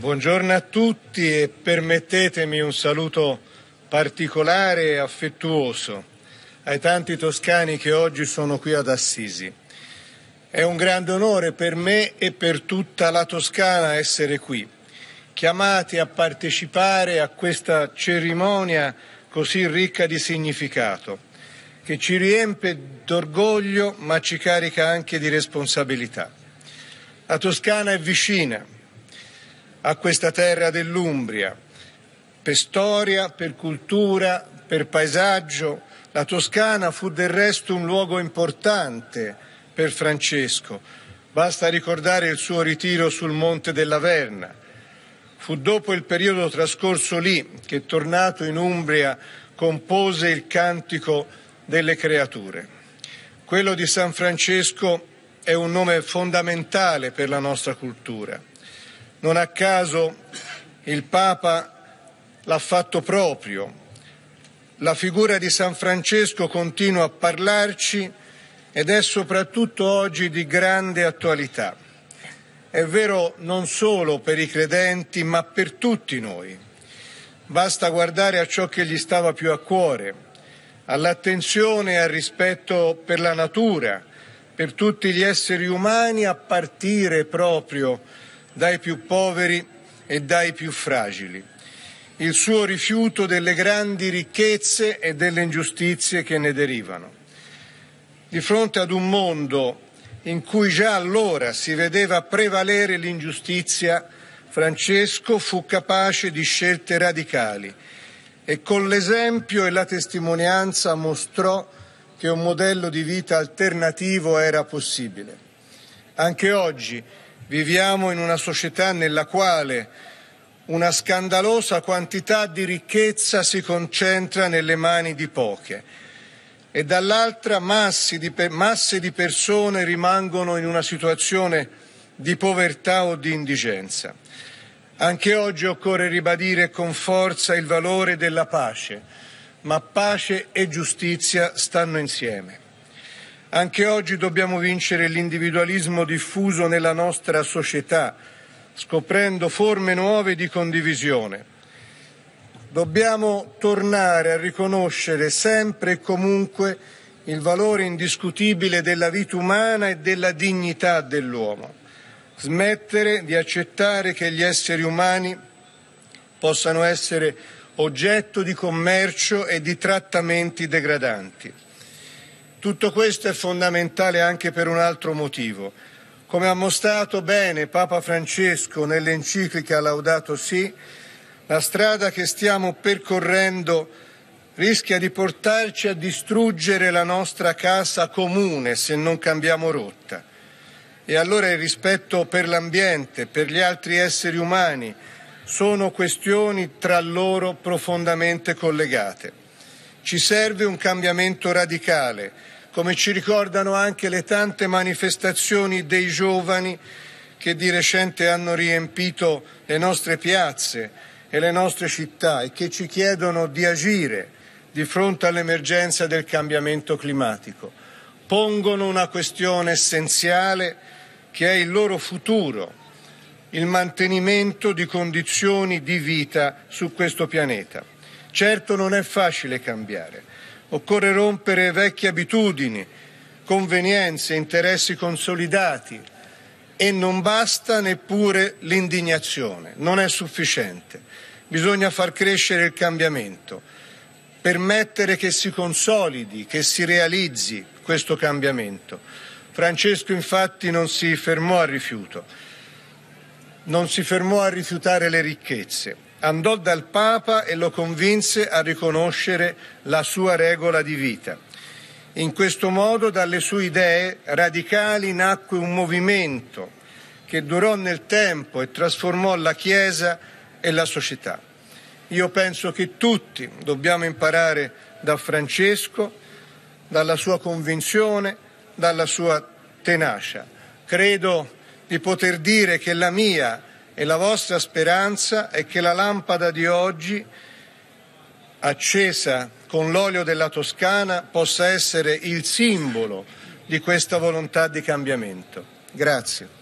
Buongiorno a tutti e permettetemi un saluto particolare e affettuoso ai tanti toscani che oggi sono qui ad Assisi. È un grande onore per me e per tutta la Toscana essere qui, chiamati a partecipare a questa cerimonia così ricca di significato, che ci riempie d'orgoglio ma ci carica anche di responsabilità. La Toscana è vicina, a questa terra dell'Umbria. Per storia, per cultura, per paesaggio, la Toscana fu del resto un luogo importante per Francesco. Basta ricordare il suo ritiro sul Monte della Verna. Fu dopo il periodo trascorso lì che, tornato in Umbria, compose il cantico delle creature. Quello di San Francesco è un nome fondamentale per la nostra cultura. Non a caso il Papa l'ha fatto proprio. La figura di San Francesco continua a parlarci ed è soprattutto oggi di grande attualità. È vero non solo per i credenti, ma per tutti noi. Basta guardare a ciò che gli stava più a cuore, all'attenzione e al rispetto per la natura, per tutti gli esseri umani, a partire proprio dai più poveri e dai più fragili, il suo rifiuto delle grandi ricchezze e delle ingiustizie che ne derivano. Di fronte ad un mondo in cui già allora si vedeva prevalere l'ingiustizia, Francesco fu capace di scelte radicali e con l'esempio e la testimonianza mostrò che un modello di vita alternativo era possibile. Anche oggi Viviamo in una società nella quale una scandalosa quantità di ricchezza si concentra nelle mani di poche e dall'altra masse di, masse di persone rimangono in una situazione di povertà o di indigenza. Anche oggi occorre ribadire con forza il valore della pace, ma pace e giustizia stanno insieme. Anche oggi dobbiamo vincere l'individualismo diffuso nella nostra società, scoprendo forme nuove di condivisione. Dobbiamo tornare a riconoscere sempre e comunque il valore indiscutibile della vita umana e della dignità dell'uomo, smettere di accettare che gli esseri umani possano essere oggetto di commercio e di trattamenti degradanti. Tutto questo è fondamentale anche per un altro motivo. Come ha mostrato bene Papa Francesco nell'enciclica Laudato Si, la strada che stiamo percorrendo rischia di portarci a distruggere la nostra casa comune se non cambiamo rotta. E allora il rispetto per l'ambiente, per gli altri esseri umani, sono questioni tra loro profondamente collegate. Ci serve un cambiamento radicale, come ci ricordano anche le tante manifestazioni dei giovani che di recente hanno riempito le nostre piazze e le nostre città e che ci chiedono di agire di fronte all'emergenza del cambiamento climatico. Pongono una questione essenziale che è il loro futuro, il mantenimento di condizioni di vita su questo pianeta. Certo non è facile cambiare. Occorre rompere vecchie abitudini, convenienze, interessi consolidati e non basta neppure l'indignazione, non è sufficiente. Bisogna far crescere il cambiamento, permettere che si consolidi, che si realizzi questo cambiamento. Francesco infatti non si fermò al rifiuto, non si fermò a rifiutare le ricchezze, andò dal Papa e lo convinse a riconoscere la sua regola di vita. In questo modo dalle sue idee radicali nacque un movimento che durò nel tempo e trasformò la Chiesa e la società. Io penso che tutti dobbiamo imparare da Francesco, dalla sua convinzione, dalla sua tenacia. Credo di poter dire che la mia e la vostra speranza è che la lampada di oggi, accesa con l'olio della Toscana, possa essere il simbolo di questa volontà di cambiamento. Grazie.